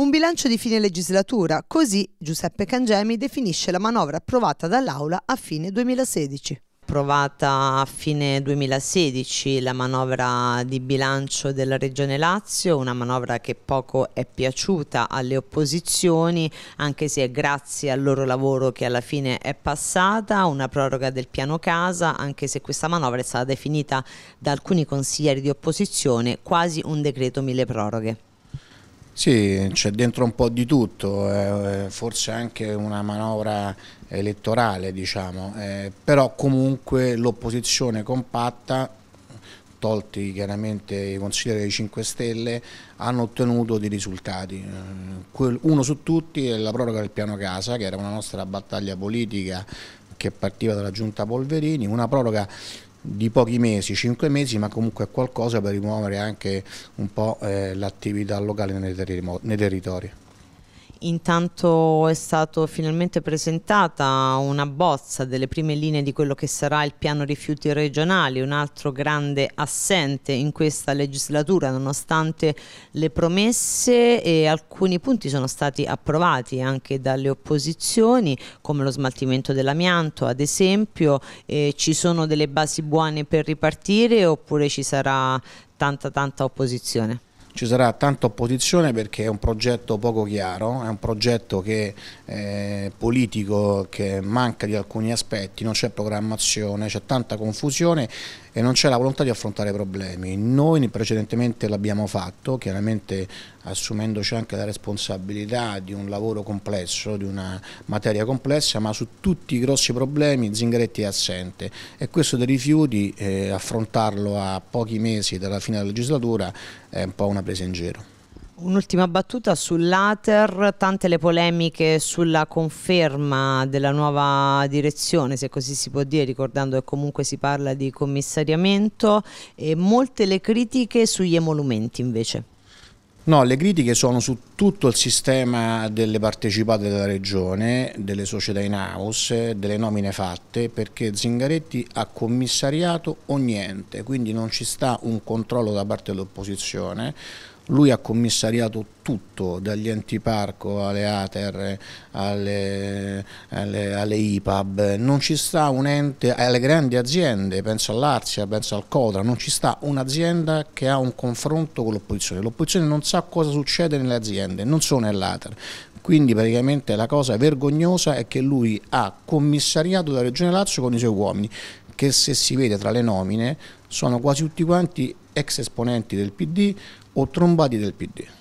Un bilancio di fine legislatura, così Giuseppe Cangemi definisce la manovra approvata dall'Aula a fine 2016 approvata a fine 2016 la manovra di bilancio della Regione Lazio, una manovra che poco è piaciuta alle opposizioni, anche se è grazie al loro lavoro che alla fine è passata, una proroga del piano casa, anche se questa manovra è stata definita da alcuni consiglieri di opposizione quasi un decreto mille proroghe. Sì, c'è dentro un po' di tutto, eh, forse anche una manovra elettorale, diciamo, eh, però comunque l'opposizione compatta, tolti chiaramente i consiglieri dei 5 Stelle, hanno ottenuto dei risultati. Eh, uno su tutti è la proroga del piano casa, che era una nostra battaglia politica che partiva dalla giunta Polverini, una proroga di pochi mesi, 5 mesi, ma comunque qualcosa per rimuovere anche un po' eh, l'attività locale nei, territori. Intanto è stata finalmente presentata una bozza delle prime linee di quello che sarà il piano rifiuti regionali, un altro grande assente in questa legislatura, nonostante le promesse e alcuni punti sono stati approvati anche dalle opposizioni, come lo smaltimento dell'amianto ad esempio, eh, ci sono delle basi buone per ripartire oppure ci sarà tanta tanta opposizione? ci sarà tanta opposizione perché è un progetto poco chiaro, è un progetto che è eh, politico che manca di alcuni aspetti, non c'è programmazione, c'è tanta confusione e non c'è la volontà di affrontare i problemi. Noi precedentemente l'abbiamo fatto, chiaramente assumendoci anche la responsabilità di un lavoro complesso, di una materia complessa, ma su tutti i grossi problemi Zingaretti è assente e questo dei rifiuti, eh, affrontarlo a pochi mesi dalla fine della legislatura è un po' una presa in giro. Un'ultima battuta sull'Ater, tante le polemiche sulla conferma della nuova direzione, se così si può dire, ricordando che comunque si parla di commissariamento, e molte le critiche sugli emolumenti invece. No, le critiche sono su tutto il sistema delle partecipate della regione, delle società in house, delle nomine fatte, perché Zingaretti ha commissariato o niente, quindi non ci sta un controllo da parte dell'opposizione, lui ha commissariato tutto, dagli enti parco alle ATER, alle, alle, alle IPAB, non ci sta un ente, alle grandi aziende, penso all'Arsia, penso al Codra, non ci sta un'azienda che ha un confronto con l'opposizione. L'opposizione non sa cosa succede nelle aziende, non sono nell'ATER. Quindi praticamente la cosa vergognosa è che lui ha commissariato la Regione Lazio con i suoi uomini, che se si vede tra le nomine sono quasi tutti quanti ex esponenti del PD, o trombati del PD.